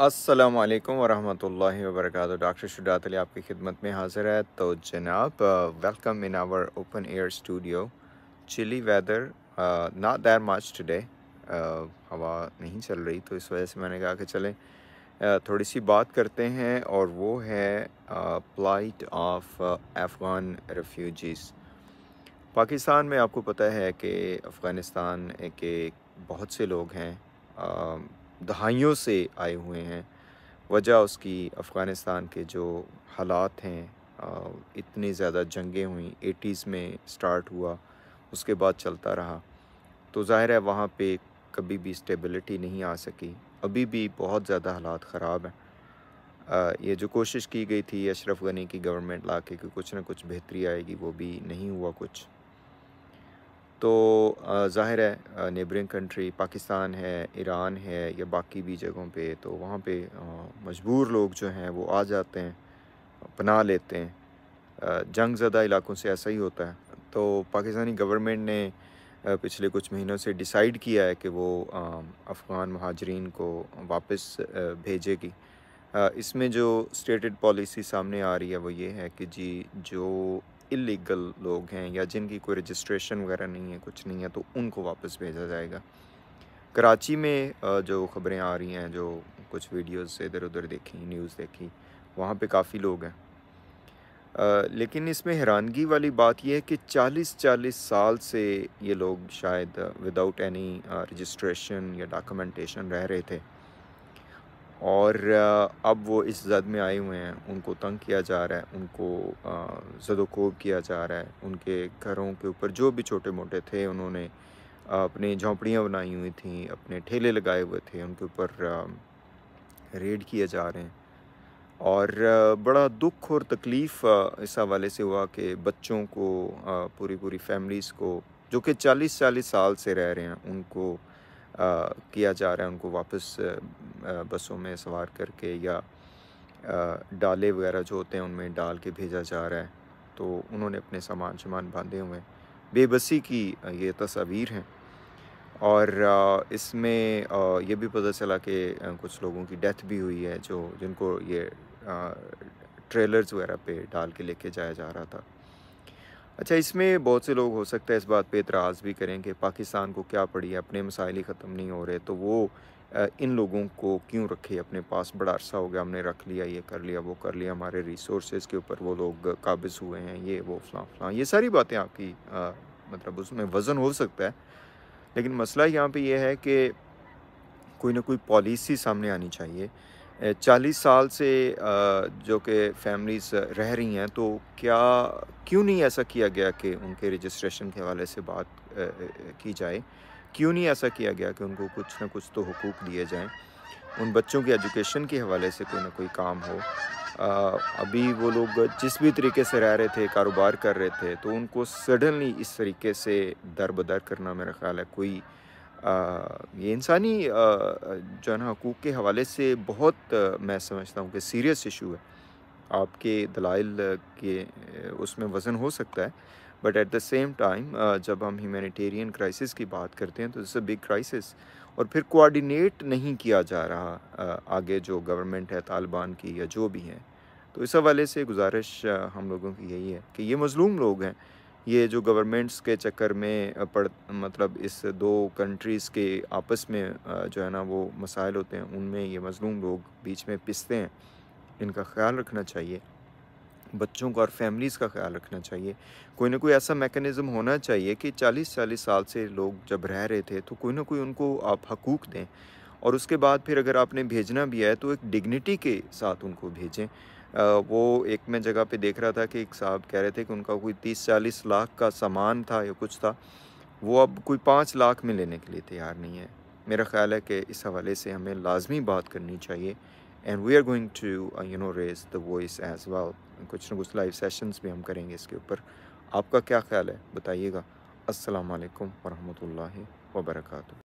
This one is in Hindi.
अस्सलाम वालेकुम व वबरकatuh डॉक्टर शुडात अली आपकी खिदमत में हाज़िर है तो जनाब welcome in our open air studio chilly weather not that much today हवा नहीं चल रही तो इस वजह से मैंने कहा कि चलें थोड़ी सी बात करते हैं और वो है plight of Afghan refugees Pakistan में आपको पता है कि अफ़गानिस्तान के बहुत से लोग हैं दहाइयों से आए हुए हैं वजह उसकी अफ़गानिस्तान के जो हालात हैं इतनी ज़्यादा जंगें हुई एटीज़ में स्टार्ट हुआ उसके बाद चलता रहा तो ज़ाहिर है वहाँ पे कभी भी स्टेबिलिटी नहीं आ सकी अभी भी बहुत ज़्यादा हालात ख़राब हैं ये जो कोशिश की गई थी अशरफ गनी की गवर्नमेंट ला के कि कुछ ना कुछ बेहतरी आएगी वो भी नहीं हुआ कुछ तो ज़ाहिर है नेबरिंग कंट्री पाकिस्तान है ईरान है या बाकी भी जगहों पे तो वहाँ पे मजबूर लोग जो हैं वो आ जाते हैं पना लेते हैं जंग ज़दा इलाकों से ऐसा ही होता है तो पाकिस्तानी गवर्नमेंट ने पिछले कुछ महीनों से डिसाइड किया है कि वो अफ़गान महाजरीन को वापस भेजेगी इसमें जो स्टेटेड पॉलिसी सामने आ रही है वो ये है कि जी जो इलीगल लोग हैं या जिनकी कोई रजिस्ट्रेशन वगैरह नहीं है कुछ नहीं है तो उनको वापस भेजा जाएगा कराची में जो ख़बरें आ रही हैं जो कुछ वीडियोस से इधर उधर देखी न्यूज़ देखी वहाँ पे काफ़ी लोग हैं लेकिन इसमें हैरानगी वाली बात यह है कि 40-40 साल से ये लोग शायद विदाउट एनी रजिस्ट्रेशन या डॉक्यूमेंटेशन रह रहे थे और अब वो इस जद में आए हुए हैं उनको तंग किया जा रहा है उनको जदोकोब किया जा रहा है उनके घरों के ऊपर जो भी छोटे मोटे थे उन्होंने अपनी झोंपड़ियाँ बनाई हुई थी अपने ठेले लगाए हुए थे उनके ऊपर रेड किए जा रहे हैं और बड़ा दुख और तकलीफ़ इस हवाले से हुआ कि बच्चों को पूरी पूरी फैमिलीज़ को जो कि चालीस चालीस साल से रह रहे हैं उनको किया जा रहा है उनको वापस बसों में सवार करके या डाले वगैरह जो होते हैं उनमें डाल के भेजा जा रहा है तो उन्होंने अपने सामान सामान बांधे हुए हैं बेबसी की ये तस्वीर हैं और इसमें यह भी पता चला कि कुछ लोगों की डेथ भी हुई है जो जिनको ये ट्रेलर्स वगैरह पे डाल के लेके जाया जा रहा था अच्छा इसमें बहुत से लोग हो सकता है इस बात पे इतराज़ भी करें कि पाकिस्तान को क्या पड़ी है अपने मसाइल ही ख़त्म नहीं हो रहे तो वो इन लोगों को क्यों रखे अपने पास बड़ा अरसा हो गया हमने रख लिया ये कर लिया वो कर लिया हमारे रिसोर्स के ऊपर वो लोग काबिज हुए हैं ये वो फलां फलां ये सारी बातें आपकी आ, मतलब उसमें वज़न हो सकता है लेकिन मसला यहाँ पे ये है कि कोई ना कोई पॉलिसी सामने आनी चाहिए चालीस साल से जो कि फैमिलीज़ रह रही हैं तो क्या क्यों नहीं ऐसा किया गया कि उनके रजिस्ट्रेशन के हवाले से बात की जाए क्यों नहीं ऐसा किया गया कि उनको कुछ ना कुछ तो हकूक़ दिए जाएं उन बच्चों की एजुकेशन के हवाले से कोई ना कोई काम हो आ, अभी वो लोग जिस भी तरीके से रह रहे थे कारोबार कर रहे थे तो उनको सडनली इस तरीके से दर बदर करना मेरा ख्याल है कोई आ, ये इंसानी जो है हकूक़ के हवाले से बहुत मैं समझता हूँ कि सीरियस इशू है आपके दलाइल के उसमें वज़न हो सकता है but at the same time जब हम ह्यूमैनिटेरियन क्राइसिस की बात करते हैं तो इट्स अ बिग क्राइसिस और फिर कोऑर्डिनेट नहीं किया जा रहा uh, आगे जो गवर्नमेंट है तालिबान की या जो भी हैं तो इस हवाले से गुजारिश uh, हम लोगों की यही है कि ये मज़लूम लोग हैं ये जो गवर्नमेंट्स के चक्कर में uh, पड़ मतलब इस दो कंट्रीज़ के आपस में जो है ना वो मसाइल होते हैं उनमें ये मज़लूम लोग बीच में पिसते हैं इनका ख्याल रखना चाहिए बच्चों का और फैमिलीज़ का ख्याल रखना चाहिए कोई ना कोई ऐसा मेकनिज़म होना चाहिए कि 40-40 साल से लोग जब रह रहे थे तो कोई ना कोई उनको आप हकूक़ दें और उसके बाद फिर अगर आपने भेजना भी है तो एक डिग्निटी के साथ उनको भेजें आ, वो एक मैं जगह पे देख रहा था कि एक साहब कह रहे थे कि उनका कोई तीस चालीस लाख का सामान था या कुछ था वो अब कोई पाँच लाख में लेने के लिए तैयार नहीं है मेरा ख्याल है कि इस हवाले से हमें लाजमी बात करनी चाहिए and we are going to you know raise the voice as well कुछ ना कुछ लाइव सेशंस भी हम करेंगे इसके ऊपर आपका क्या ख्याल है बताइएगा असलकम वरहमल वर्का